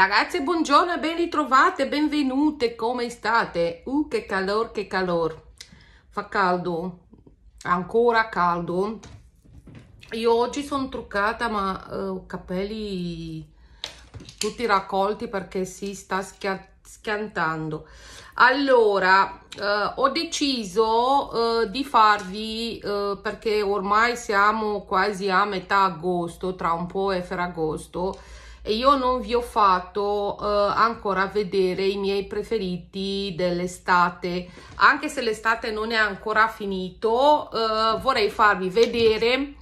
Ragazze, buongiorno ben ritrovate, benvenute, come state? Uh, che calor, che calor. Fa caldo, ancora caldo. Io oggi sono truccata, ma eh, ho uh, capelli tutti raccolti perché si sta schiattando schiantando allora eh, ho deciso eh, di farvi eh, perché ormai siamo quasi a metà agosto tra un po' è agosto, e io non vi ho fatto eh, ancora vedere i miei preferiti dell'estate anche se l'estate non è ancora finito eh, vorrei farvi vedere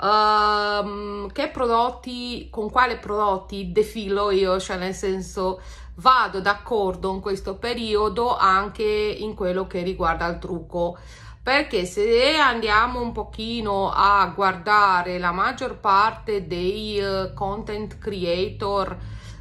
Uh, che prodotti, con quale prodotti defilo io, cioè nel senso vado d'accordo in questo periodo anche in quello che riguarda il trucco perché se andiamo un pochino a guardare la maggior parte dei eh, content creator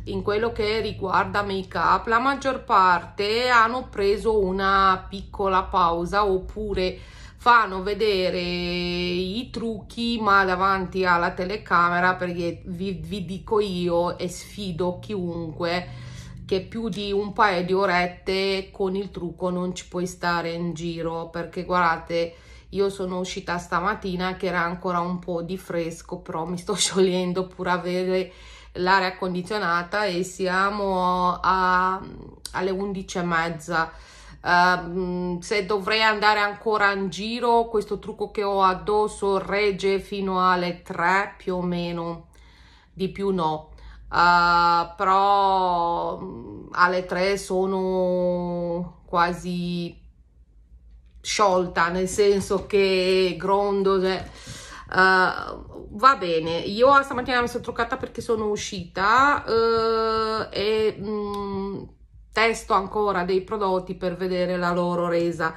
in quello che riguarda make up la maggior parte hanno preso una piccola pausa oppure fanno vedere i trucchi ma davanti alla telecamera perché vi, vi dico io e sfido chiunque che più di un paio di orette con il trucco non ci puoi stare in giro perché guardate io sono uscita stamattina che era ancora un po' di fresco però mi sto sciogliendo pur avere l'aria condizionata e siamo a, alle 11 e mezza uh, se dovrei andare ancora in giro questo trucco che ho addosso regge fino alle 3 più o meno di più no uh, però mm, alle tre sono quasi sciolta, nel senso che grondo, uh, va bene. Io stamattina mi sono truccata perché sono uscita uh, e mh, mm, testo ancora dei prodotti per vedere la loro resa.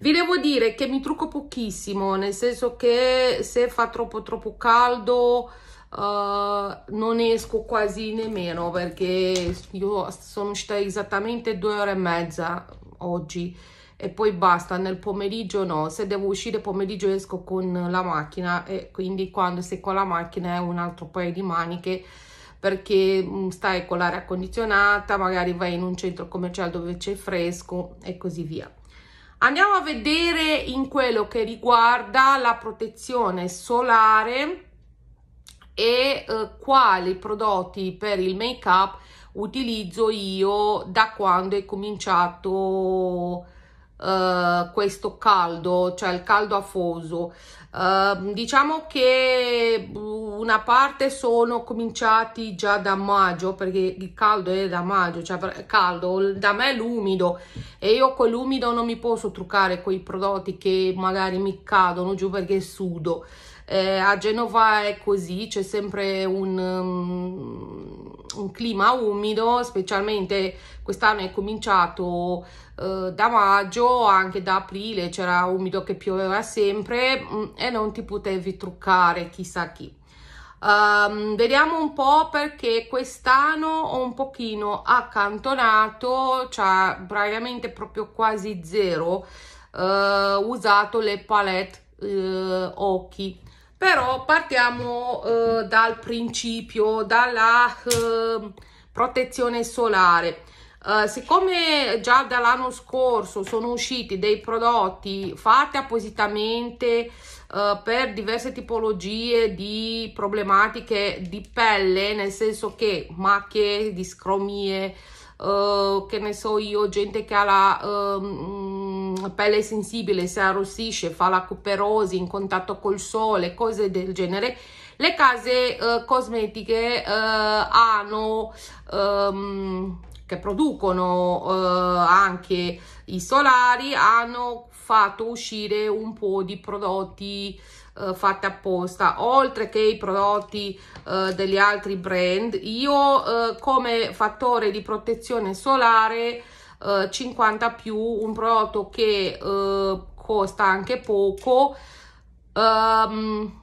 Vi devo dire che mi trucco pochissimo, nel senso che se fa troppo troppo caldo uh, non esco quasi nemmeno perché io sono uscita esattamente due ore e mezza oggi e poi basta, nel pomeriggio no, se devo uscire pomeriggio esco con la macchina e quindi quando sei con la macchina è un altro paio di maniche perché mm, stai con l'aria condizionata, magari vai in un centro commerciale dove c'è fresco e così via. Andiamo a vedere in quello che riguarda la protezione solare e eh, quali prodotti per il make up utilizzo io da quando è cominciato eh, questo caldo cioè il caldo afoso eh, diciamo che una parte sono cominciati già da maggio perché il caldo è da maggio cioè caldo da me è l'umido e io con l'umido non mi posso truccare quei prodotti che magari mi cadono giù perché sudo eh, a Genova è così, c'è sempre un, um, un clima umido, specialmente quest'anno è cominciato eh, da maggio, anche da aprile c'era umido che pioveva sempre mh, mm, e non ti potevi truccare chissà chi. Um, vediamo un po' perché quest'anno ho un pochino accantonato, cioè praticamente proprio quasi zero, uh, usato le palette uh, occhi però partiamo eh, dal principio dalla eh, protezione solare Uh, siccome già dall'anno scorso sono usciti dei prodotti fatti appositamente uh, per diverse tipologie di problematiche di pelle, nel senso che macchie, discromie, uh, eh, che ne so io, gente che ha la... Um, pelle sensibile se arrossisce, fa la cuperosi in contatto col sole, cose del genere, le case eh, cosmetiche eh, hanno, ehm, che producono eh, anche i solari, hanno fatto uscire un po' di prodotti eh, fatti apposta oltre che i prodotti eh, degli altri brand io eh, come fattore di protezione solare 50 eh, più un prodotto che eh, costa anche poco um,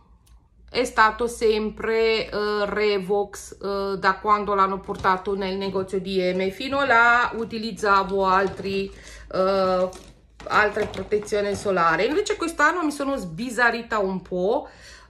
è stato sempre eh, Revox eh, da quando l'hanno portato nel negozio di M fino là utilizzavo altri eh, altre protezioni solare invece quest'anno mi sono sbizzarrita un po'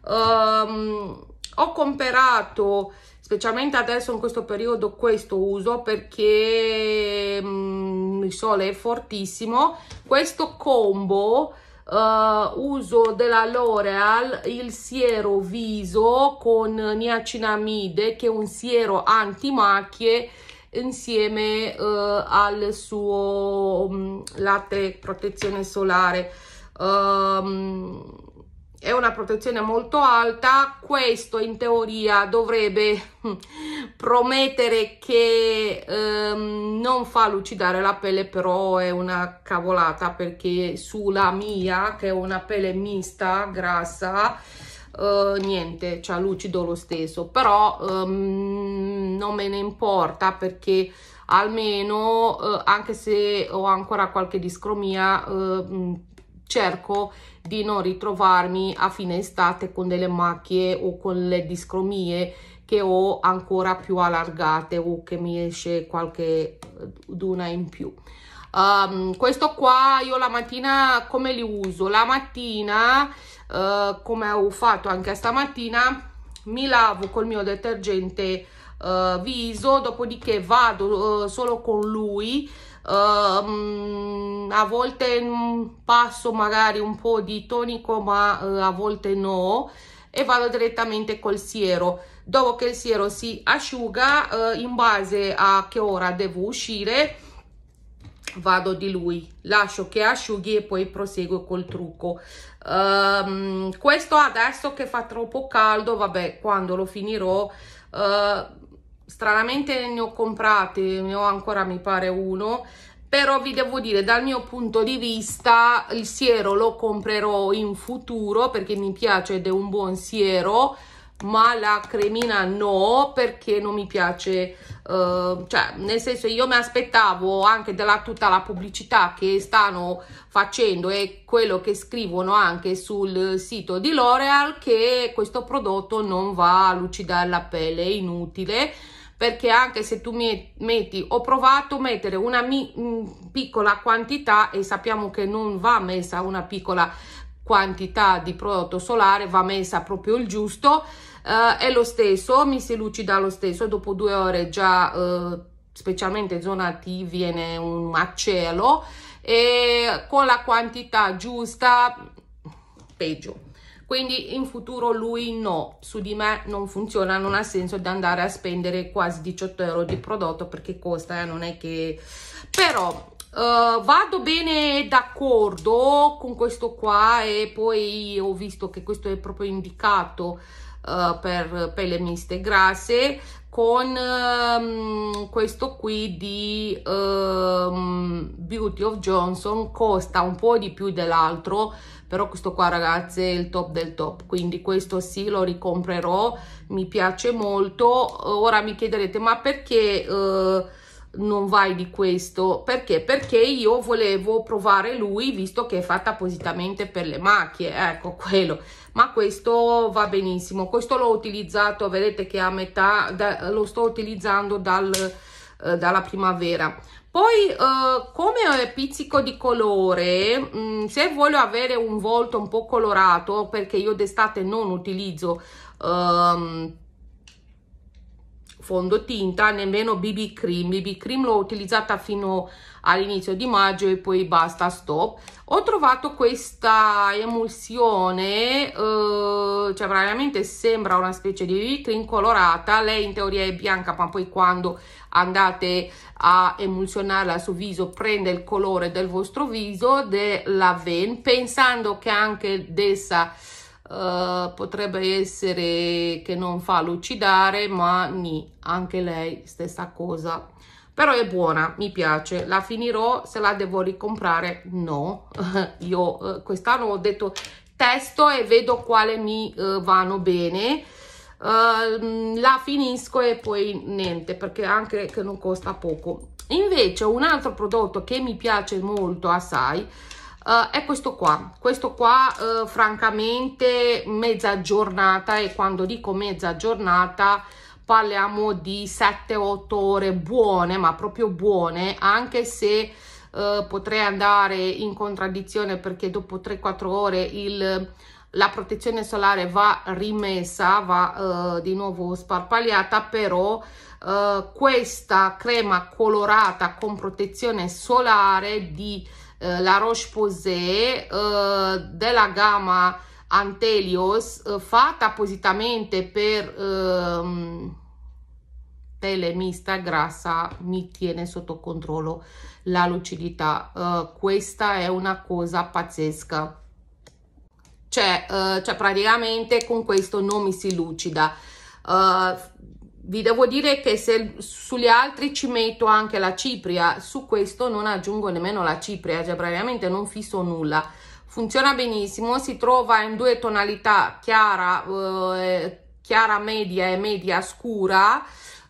um, ho comperato specialmente adesso in questo periodo questo uso perché mm, il sole è fortissimo questo combo uh, uso della L'Oreal il siero viso con niacinamide che è un siero antimacchie insieme uh, al suo um, latte protezione solare um, è una protezione molto alta questo in teoria dovrebbe promettere che ehm, non fa lucidare la pelle però è una cavolata perché sulla mia che è una pelle mista grassa Uh, niente, cioè lucido lo stesso, però um, non me ne importa perché almeno uh, anche se ho ancora qualche discromia uh, cerco di non ritrovarmi a fine estate con delle macchie o con le discromie che ho ancora più allargate o che mi esce qualche eh, d'una in più um, questo qua io la mattina come li uso la mattina uh, come ho fatto anche stamattina mi lavo col mio detergente uh, viso dopodiché vado uh, solo con lui Uh, a volte passo magari un po' di tonico ma uh, a volte no e vado direttamente col siero dopo che il siero si asciuga uh, in base a che ora devo uscire vado di lui lascio che asciughi e poi proseguo col trucco ehm, questo adesso che fa troppo caldo vabbè quando lo finirò Uh, stranamente ne ho comprati, ne ho ancora mi pare uno, però vi devo dire dal mio punto di vista il siero lo comprerò in futuro perché mi piace ed è un buon siero, ma la cremina no perché non mi piace uh, cioè nel senso io mi aspettavo anche della tutta la pubblicità che stanno facendo e quello che scrivono anche sul sito di L'Oreal che questo prodotto non va a lucidare la pelle è inutile perché anche se tu metti ho provato a mettere una mi, mm, piccola quantità e sappiamo che non va messa una piccola quantità di prodotto solare va messa proprio il giusto eh, è lo stesso mi si lucida lo stesso dopo due ore già eh, specialmente zona T viene un macello e con la quantità giusta peggio quindi in futuro lui no su di me non funziona non ha senso di andare a spendere quasi 18 euro di prodotto perché costa eh, non è che però Uh, vado bene d'accordo con questo qua e poi ho visto che questo è proprio indicato uh, per pelle miste grasse con um, questo qui di um, Beauty of Johnson costa un po' di più dell'altro però questo qua ragazzi è il top del top quindi questo sì lo ricomprerò mi piace molto ora mi chiederete ma perché uh, non vai di questo perché perché io volevo provare lui visto che è fatta appositamente per le macchie ecco quello ma questo va benissimo questo l'ho utilizzato vedete che a metà da, lo sto utilizzando dal, eh, dalla primavera poi eh, come pizzico di colore mh, mm, se voglio avere un volto un po' colorato perché io d'estate non utilizzo ehm, fondotinta nemmeno BB cream BB cream l'ho utilizzata fino all'inizio di maggio e poi basta stop ho trovato questa emulsione eh, cioè veramente sembra una specie di BB cream colorata lei in teoria è bianca ma poi quando andate a emulsionarla sul viso prende il colore del vostro viso della ven pensando che anche dessa eh, potrebbe essere che non fa lucidare ma ni anche lei stessa cosa però è buona mi piace la finirò se la devo ricomprare no io uh, quest'anno ho detto testo e vedo quale mi uh, vanno bene ehm, la finisco e poi niente perché anche che non costa poco invece un altro prodotto che mi piace molto assai Uh, è questo qua questo qua uh, francamente mezza giornata e quando dico mezza giornata parliamo di 7-8 ore buone ma proprio buone anche se uh, potrei andare in contraddizione perché dopo 3-4 ore il, la protezione solare va rimessa va di nuovo sparpagliata però questa crema colorata con protezione solare di eh, la Roche-Posay eh, della gamma Antelios eh, fatta appositamente per ehm, pelle mista grassa mi tiene sotto controllo la lucidità eh, questa è una cosa pazzesca cioè, cioè praticamente con questo non mi si lucida vi devo dire che se sugli altri ci metto anche la cipria su questo non aggiungo nemmeno la cipria cioè praticamente non fisso nulla funziona benissimo si trova in due tonalità chiara eh, eh chiara media e media scura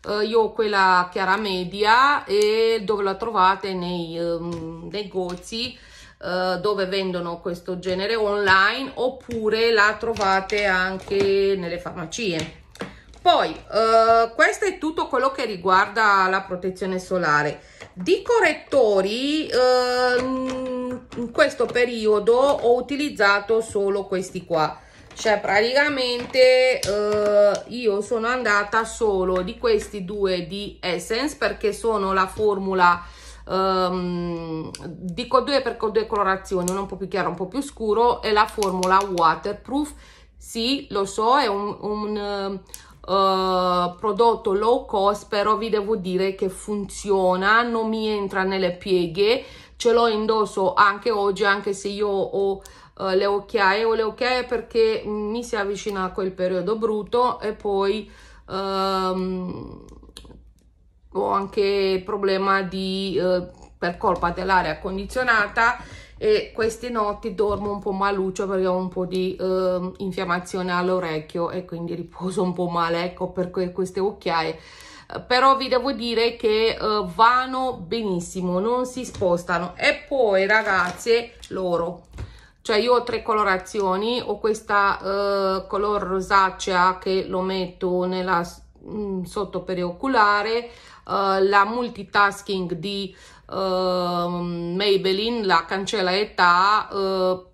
eh, io ho quella chiara media e dove la trovate nei um, negozi eh, dove vendono questo genere online oppure la trovate anche nelle farmacie poi eh, questo è tutto quello che riguarda la protezione solare di correttori eh, in questo periodo ho utilizzato solo questi qua cioè praticamente eh, io sono andata solo di questi due di Essence perché sono la formula ehm, dico due perché ho due colorazioni uno un po' più chiaro un po' più scuro e la formula waterproof sì lo so è un, un, uh, prodotto low cost però vi devo dire che funziona non mi entra nelle pieghe ce l'ho indosso anche oggi anche se io ho uh, le occhiaie ho le occhiaie perché mi si avvicina a quel periodo brutto e poi um, ho anche problema di uh, per colpa dell'aria condizionata e queste notti dormo un po' maluccio perché ho un po' di eh, infiammazione all'orecchio e quindi riposo un po' male ecco per que queste occhiaie però vi devo dire che eh, vanno benissimo non si spostano e poi ragazze loro cioè io ho tre colorazioni ho questa eh, color rosacea che lo metto nella mh, mm, sotto perioculare eh, la multitasking di Ehm, Maybelline la cancella età eh,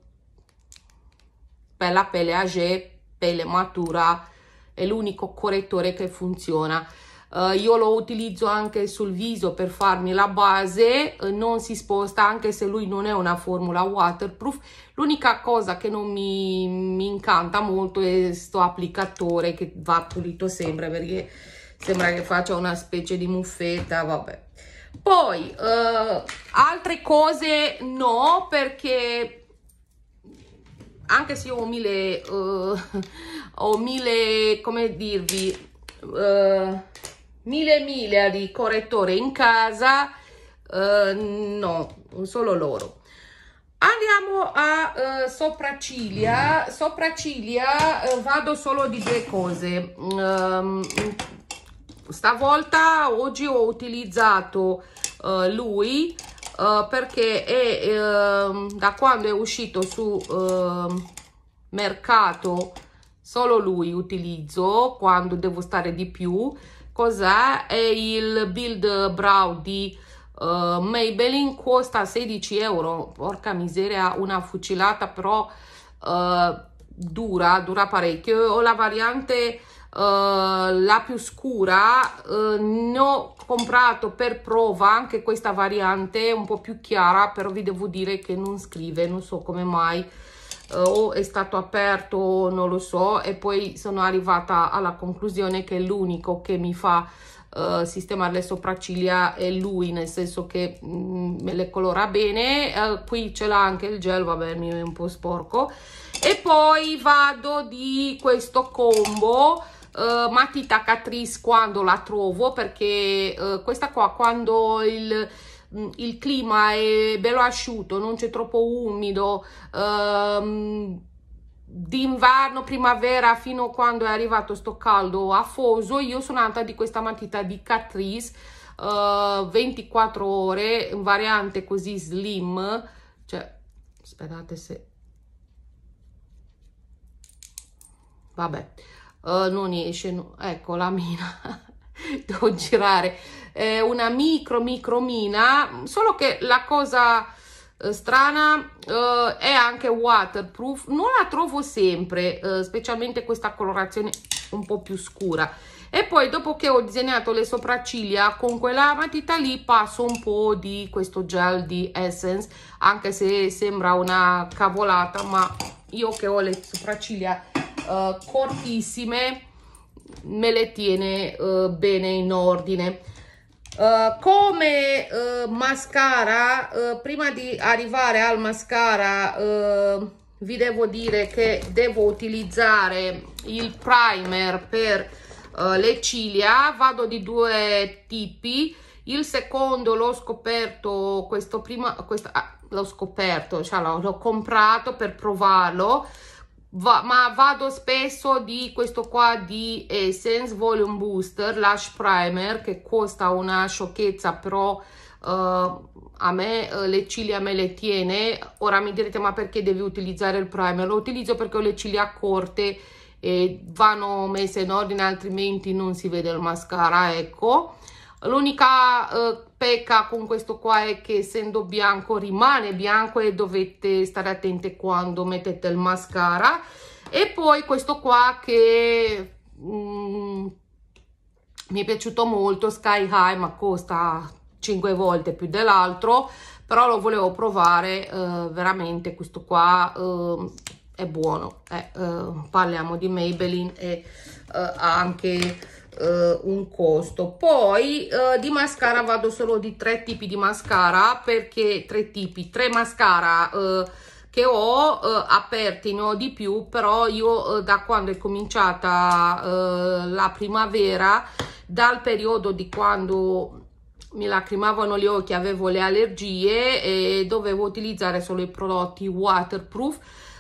per la pelle age, pelle matura, è l'unico correttore che funziona. Uh, io lo utilizzo anche sul viso per farmi la base, uh, non si sposta anche se lui non è una formula waterproof. L'unica cosa che non mi, mi incanta molto è questo applicatore che va pulito sempre perché sembra che faccia una specie di muffetta, vabbè. Poi, eh, altre cose no, perché anche se ho mille, eh, ho mille, come dirvi, eh, mille miglia di correttore in casa, eh, no, solo loro. Andiamo a uh, eh, sopracciglia. Sopracciglia uh, eh, vado solo di due cose. Um, stavolta oggi ho utilizzato uh, lui uh, perché è uh, da quando è uscito su ehm, mercato solo lui utilizzo quando devo stare di più cos'è è il build brow di eh, Maybelline costa 16 euro porca miseria una fucilata però dura dura parecchio ho la variante eh, la più scura uh, ne ho comprato per prova anche questa variante un po' più chiara però vi devo dire che non scrive non so come mai uh, o è stato aperto o non lo so e poi sono arrivata alla conclusione che l'unico che mi fa sistemare le sopracciglia è lui nel senso che mh, mm, me le colora bene qui ce l'ha anche il gel vabbè mi è un po' sporco e poi vado di questo combo uh, eh, matita catrice quando la trovo perché uh, questa qua quando il, mm, il clima è bello asciutto non c'è troppo umido um, d'inverno, primavera, fino a quando è arrivato sto caldo afoso, io sono andata di questa matita di Catrice, uh, eh, 24 ore, variante così slim, cioè, aspettate se... Vabbè, uh, non esce, no. ecco la mina, devo girare, è una micro micro mina, solo che la cosa eh, strana eh, è anche waterproof, non la trovo sempre, eh, specialmente questa colorazione un po' più scura. E poi dopo che ho disegnato le sopracciglia con quella matita lì passo un po' di questo gel di Essence, anche se sembra una cavolata, ma io che ho le sopracciglia eh, cortissime me le tiene eh, bene in ordine Uh, come uh, mascara uh, prima di arrivare al mascara vi devo dire che devo utilizzare il primer per le ciglia vado di due tipi il secondo l'ho scoperto questo prima questo, ah, l'ho scoperto cioè l'ho comprato per provarlo Va, ma vado spesso di questo qua di Essence eh, Volume Booster Lash Primer che costa una sciocchezza però uh, a me uh, le ciglia me le tiene ora mi direte ma perché devi utilizzare il primer lo utilizzo perché ho le ciglia corte e vanno messe in ordine altrimenti non si vede il mascara ecco l'unica eh, pecca con questo qua è che essendo bianco rimane bianco e dovete stare attenti quando mettete il mascara e poi questo qua che mm, mi è piaciuto molto Sky High ma costa 5 volte più dell'altro però lo volevo provare eh, veramente questo qua eh, è buono eh, eh parliamo di Maybelline e eh, anche eh, un costo poi eh, di mascara vado solo di tre tipi di mascara perché tre tipi tre mascara eh, che ho eh, aperti ne ho di più però io eh, da quando è cominciata eh, la primavera dal periodo di quando mi lacrimavano gli occhi, avevo le allergie e dovevo utilizzare solo i prodotti waterproof.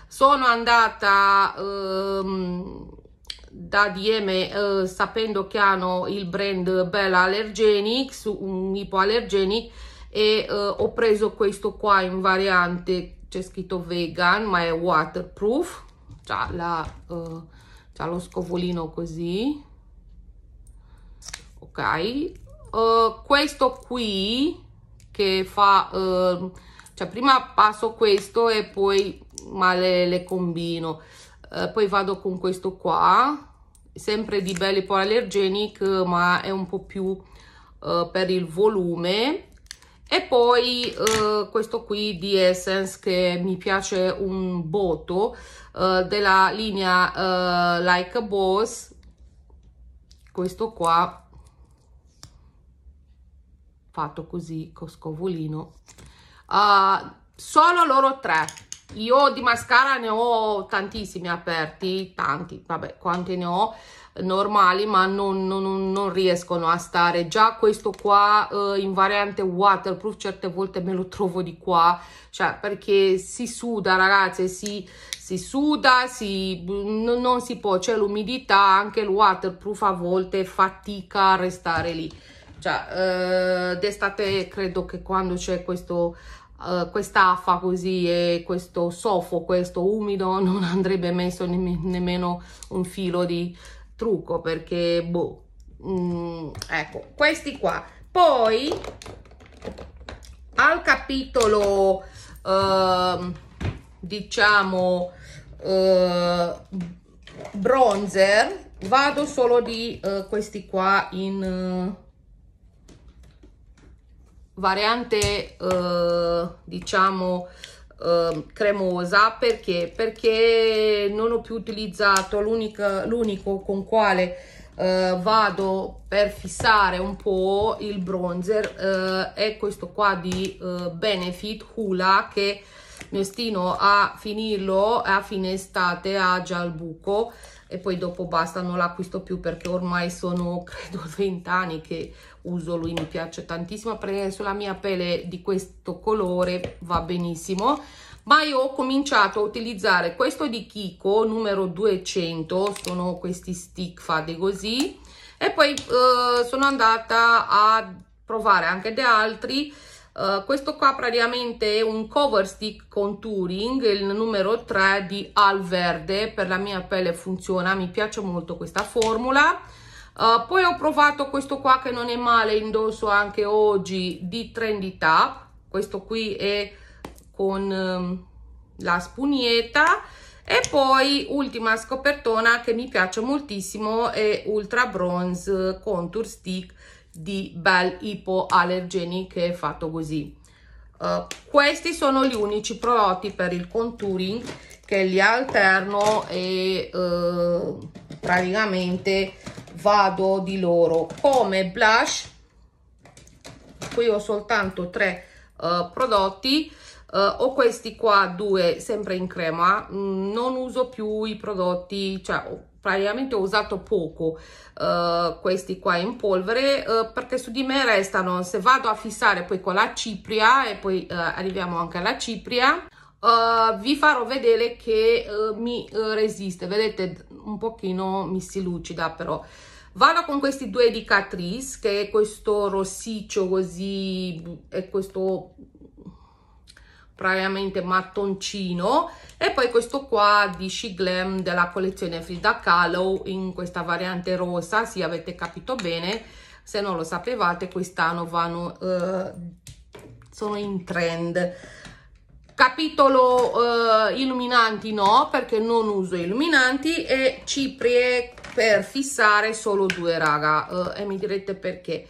Sono andata ehm, da DM eh, sapendo che hanno il brand Bella Allergenic, un ipoallergenic e eh, ho preso questo qua in variante, c'è scritto vegan ma è waterproof, c'ha, la, eh, c'ha lo scovolino così, ok, uh, questo qui che fa, uh, cioè prima passo questo e poi ma le combino, eh, poi vado con questo qua sempre di Belly Pore Allergenic ma è un po' più eh, per il volume e poi eh, questo qui di Essence che mi piace un botto eh, della linea eh, Like a Boss questo qua fatto così con scovolino uh, solo loro tre io di mascara ne ho tantissimi aperti, tanti, vabbè, quanti ne ho normali, ma non, non, non riescono a stare. Già questo qua eh, in variante waterproof certe volte me lo trovo di qua, cioè perché si suda ragazze, si, si suda, si, non, non si può, c'è l'umidità, anche il waterproof a volte fatica a restare lì. Cioè, eh, d'estate credo che quando c'è questo uh, eh, quest'affa così e questo soffo, questo umido, non andrebbe messo ne nemmeno un filo di trucco perché, boh, mm, ecco, questi qua. Poi al capitolo, uh, diciamo, uh, bronzer, vado solo di eh, questi qua in variante eh, diciamo eh, cremosa perché perché non ho più utilizzato l'unico con quale eh, vado per fissare un po il bronzer eh, è questo qua di eh, benefit hula che mi ostino a finirlo a fine estate ha già il buco e poi dopo basta non l'acquisto più perché ormai sono credo 20 anni che uso lui mi piace tantissimo perché sulla mia pelle di questo colore va benissimo ma io ho cominciato a utilizzare questo di Kiko numero 200 sono questi stick fate così e poi eh, sono andata a provare anche da altri Uh, questo qua praticamente è un cover stick contouring, il numero 3 di Al Verde, per la mia pelle funziona, mi piace molto questa formula. Uh, poi ho provato questo qua che non è male, indosso anche oggi di Trendy Tap. Questo qui è con um, la spugnetta. E poi ultima scopertona che mi piace moltissimo è Ultra Bronze Contour Stick di Bell Ipo Allergeni che è fatto così. Uh, questi sono gli unici prodotti per il contouring che li alterno e uh, praticamente vado di loro come blush qui ho soltanto tre uh, prodotti uh, ho questi qua due sempre in crema mm, non uso più i prodotti cioè praticamente ho usato poco uh, questi qua in polvere uh, perché su di me restano se vado a fissare poi con la cipria e poi uh, arriviamo anche alla cipria vi farò vedere che mi resiste vedete un pochino mi si lucida però vado con questi due di Catrice che è questo rossiccio così e questo praticamente mattoncino e poi questo qua di She Glam della collezione Frida Kahlo in questa variante rossa, se avete capito bene se non lo sapevate quest'anno vanno uh, sono in trend capitolo eh, illuminanti no perché non uso illuminanti e ciprie per fissare solo due raga eh, e mi direte perché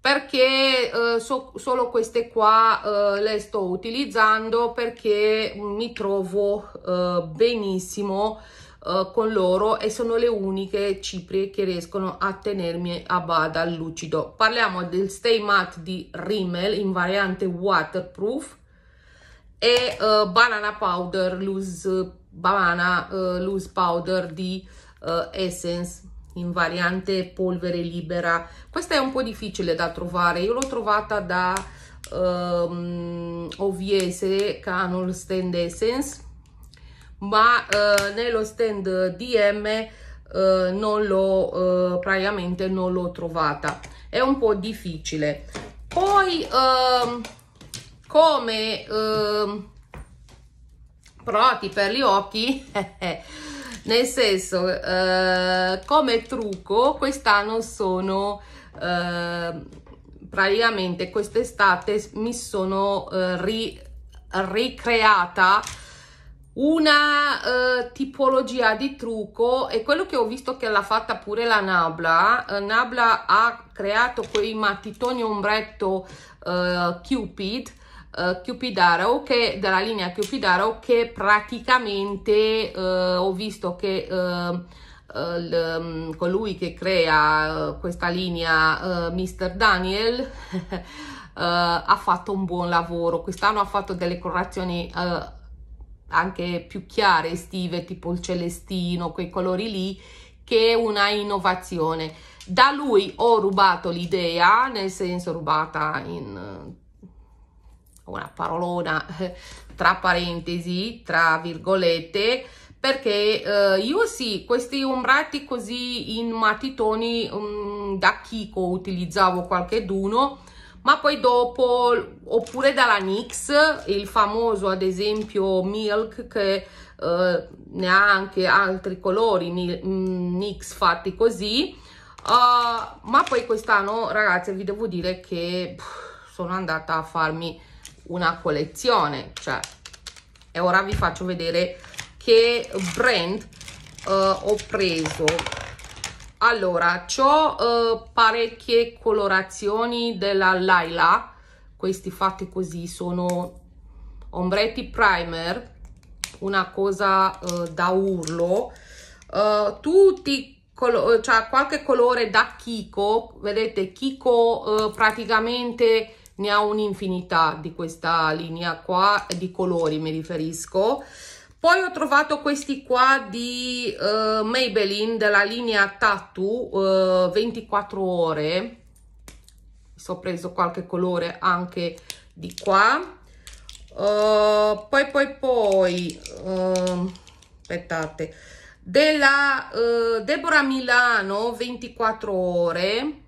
perché eh, so, solo queste qua eh, le sto utilizzando perché mi trovo eh, benissimo eh, con loro e sono le uniche ciprie che riescono a tenermi a bada lucido parliamo del stay matte di Rimmel in variante waterproof e uh, banana powder loose banana uh, loose powder di uh, essence in variante polvere libera questa è un po' difficile da trovare io l'ho trovata da um, Oviese Canol Stand Essence ma uh, nello stand DM uh, non l'ho uh, praticamente non l'ho trovata è un po' difficile poi uh, come eh, proti per gli occhi nel senso eh, come trucco quest'anno sono eh, praticamente quest'estate mi sono eh, ri, ricreata una uh, tipologia di trucco e quello che ho visto che l'ha fatta pure la Nabla uh, Nabla ha creato quei mattitoni ombretto uh, Cupid eh, Cupidarrow che dalla linea Cupidarrow che praticamente eh, ho visto che eh, eh, l, mm, colui che crea eh, questa linea Mr. Daniel ha fatto un buon lavoro quest'anno ha fatto delle correzioni anche più chiare estive tipo il celestino quei colori lì che è una innovazione da lui ho rubato l'idea nel senso rubata in una parolona tra parentesi, tra virgolette, perché eh, io sì, questi ombrati così in matitoni um, mm, da Kiko utilizzavo qualche d'uno, ma poi dopo, oppure dalla NYX, il famoso ad esempio Milk che eh, ne ha anche altri colori, mm, NYX fatti così, uh, ma poi quest'anno ragazzi vi devo dire che pff, sono andata a farmi una collezione, cioè, e ora vi faccio vedere che brand uh, ho preso. Allora, ho uh, eh, parecchie colorazioni della Laila, questi fatti così sono ombretti primer, una cosa uh, da urlo, tutti cioè qualche colore da Kiko, vedete Kiko eh, praticamente ne ha un'infinità di questa linea qua di colori mi riferisco poi ho trovato questi qua di uh, Maybelline della linea Tattoo uh, 24 ore mi so preso qualche colore anche di qua uh, poi poi poi ehm, aspettate della eh, Deborah Milano 24 ore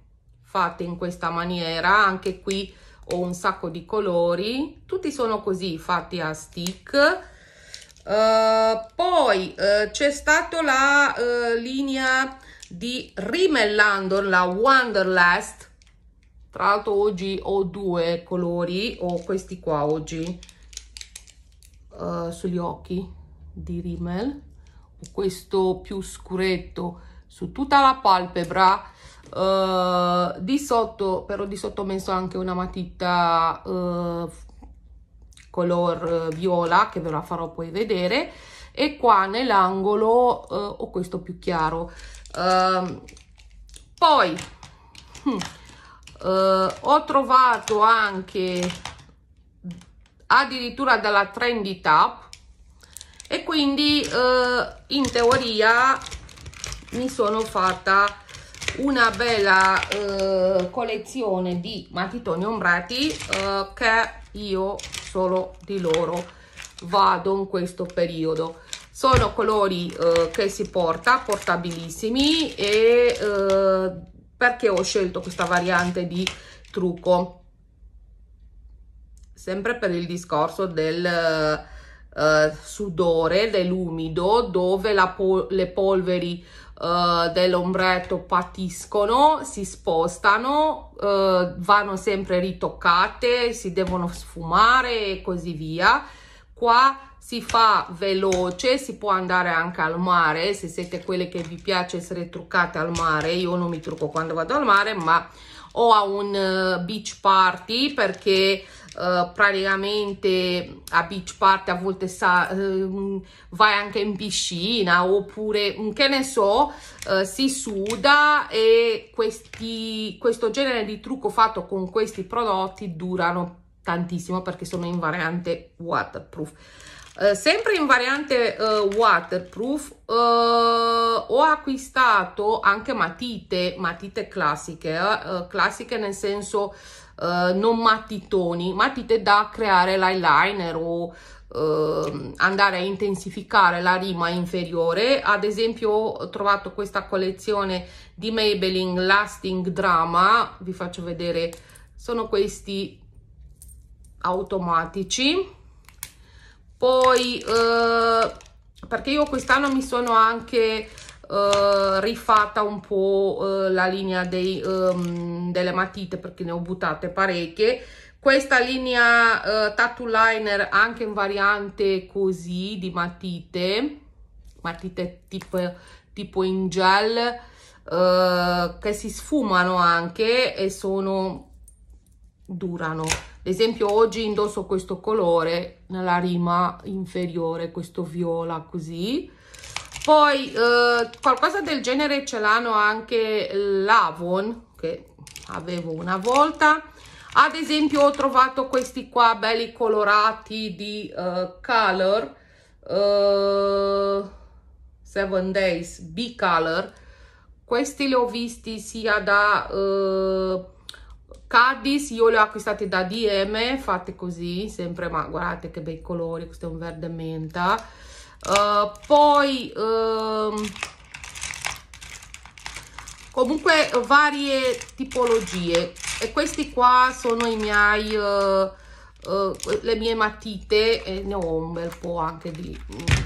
fatte in questa maniera anche qui ho un sacco di colori tutti sono così fatti a stick Uh, poi uh, c'è stata la uh, linea di Rimmel London, la Wanderlust. Tra l'altro oggi ho due colori, ho questi qua oggi sugli occhi di Rimmel. questo più scuretto su tutta la palpebra uh, di sotto però di sotto ho messo anche una matita uh, color eh, viola che ve la farò poi vedere e qua nell'angolo uh, ho questo più chiaro ehm, poi hm, ho trovato anche addirittura dalla trendy tap e quindi in teoria mi sono fatta una bella eh, collezione di matitoni ombrati eh, che io solo di loro vado in questo periodo sono colori eh, che si porta portabilissimi e eh, perché ho scelto questa variante di trucco sempre per il discorso del uh, sudore dell'umido dove pol le polveri uh, dell'ombretto patiscono, si spostano, uh, vanno sempre ritoccate, si devono sfumare e così via. Qua si fa veloce, si può andare anche al mare, se siete quelle che vi piace essere truccate al mare, io non mi trucco quando vado al mare, ma ho a un beach party perché eh, praticamente a beach party a volte sa, uh, vai anche in piscina oppure mm, che ne so uh, si suda e questi, questo genere di trucco fatto con questi prodotti durano tantissimo perché sono in variante waterproof eh, sempre in variante waterproof ho acquistato anche matite matite classiche classiche nel senso uh, non matitoni, matite da creare l'eyeliner o Uh, andare a intensificare la rima inferiore ad esempio ho trovato questa collezione di Maybelline Lasting Drama vi faccio vedere sono questi automatici poi uh, perché io quest'anno mi sono anche eh, rifatta un po' eh, la linea dei, um, delle matite perché ne ho buttate parecchie questa linea eh, tattoo liner anche in variante così di matite matite tipo, tipo in gel eh, che si sfumano anche e sono durano ad esempio oggi indosso questo colore nella rima inferiore questo viola così poi eh, qualcosa del genere ce l'hanno anche l'Avon che avevo una volta ad esempio ho trovato questi qua belli colorati di uh, color uh, seven days b color questi li ho visti sia da uh, eh, Cadiz, io li ho acquistati da DM, fatti così, sempre, ma guardate che bei colori, questo è un verde menta, eh, poi uh, comunque varie tipologie e questi qua sono i miei uh, le mie matite e ne ho un bel po' anche di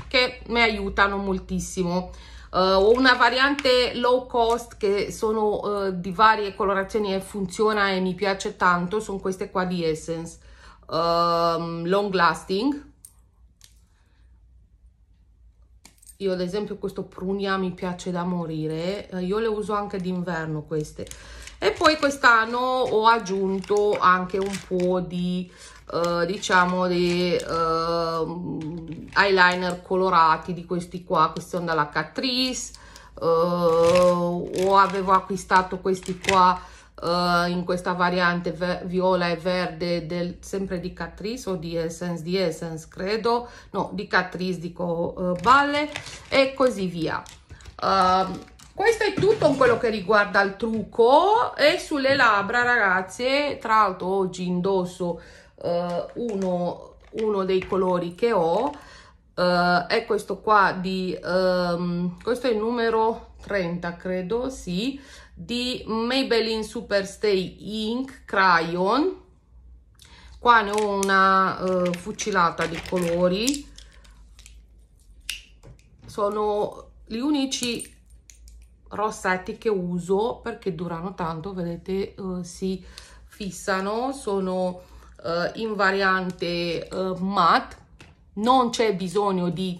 che mi aiutano moltissimo ho una variante low cost che sono di varie colorazioni e funziona e mi piace tanto sono queste qua di Essence ehm, long lasting io ad esempio questo prunia mi piace da morire eh, io le uso anche d'inverno queste e poi quest'anno ho aggiunto anche un po' di uh, diciamo di uh, eyeliner colorati di questi qua questi sono dalla Catrice uh, o avevo acquistato questi qua uh, in questa variante viola e verde del, sempre di Catrice o di Essence, di Essence credo, no di Catrice dico uh, Valle e così via. Uh, questo è tutto quello che riguarda il trucco e sulle labbra ragazze, tra l'altro oggi indosso uh, uno, uno, dei colori che ho, uh, è questo qua di, um, questo è il numero 30 credo, sì, di Maybelline Superstay Ink Crayon qua ne ho una uh, fucilata di colori sono gli unici rossetti che uso perché durano tanto vedete uh, si fissano sono uh, in variante matte non c'è bisogno di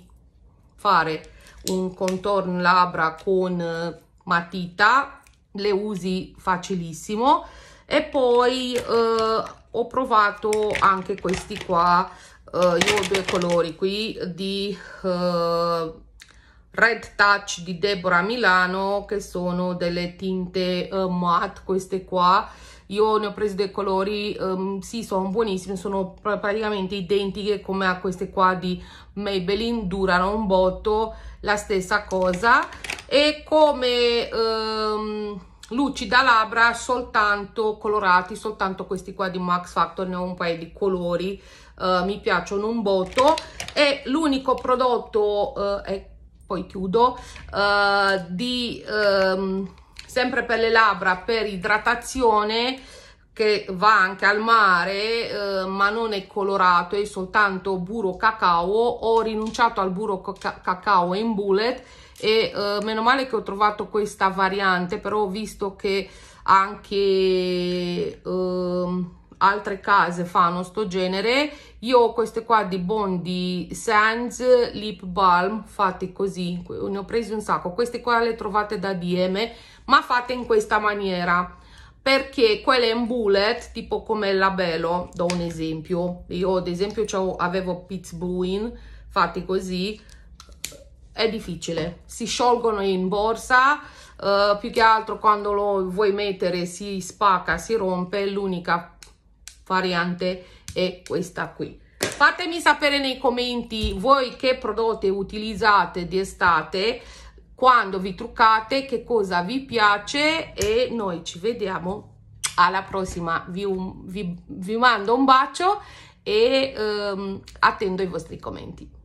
fare un contorno labbra con matita le usi facilissimo e poi eh, ho provato anche questi qua eh, io ho due colori qui di eh, Red Touch di Deborah Milano che sono delle tinte eh, matte queste qua io ne ho presi dei colori um, sì sono buonissimi sono pr praticamente identiche come a queste qua di Maybelline durano un botto la stessa cosa e come um, ehm, lucida labbra soltanto colorati soltanto questi qua di Max Factor ne ho un paio di colori uh, mi piacciono un botto e l'unico prodotto uh, eh, è poi chiudo uh, di um, sempre per le labbra per idratazione che va anche al mare eh, ma non è colorato è soltanto burro cacao ho rinunciato al burro cacao in bullet e eh, meno male che ho trovato questa variante però ho visto che anche ehm, altre case fanno sto genere io ho queste qua di Bondi Sands Lip Balm fatte così ne ho presi un sacco queste qua le trovate da DM ma fatte in questa maniera perché quelle in bullet tipo come il labello do un esempio io ad esempio avevo Pitts Bruin fatti così è difficile si sciolgono in borsa Uh, più che altro quando lo vuoi mettere si spacca, si rompe, l'unica variante è questa qui fatemi sapere nei commenti voi che prodotti utilizzate di estate, quando vi truccate che cosa vi piace e noi ci vediamo alla prossima vi, vi, vi mando un bacio e ehm, attendo i vostri commenti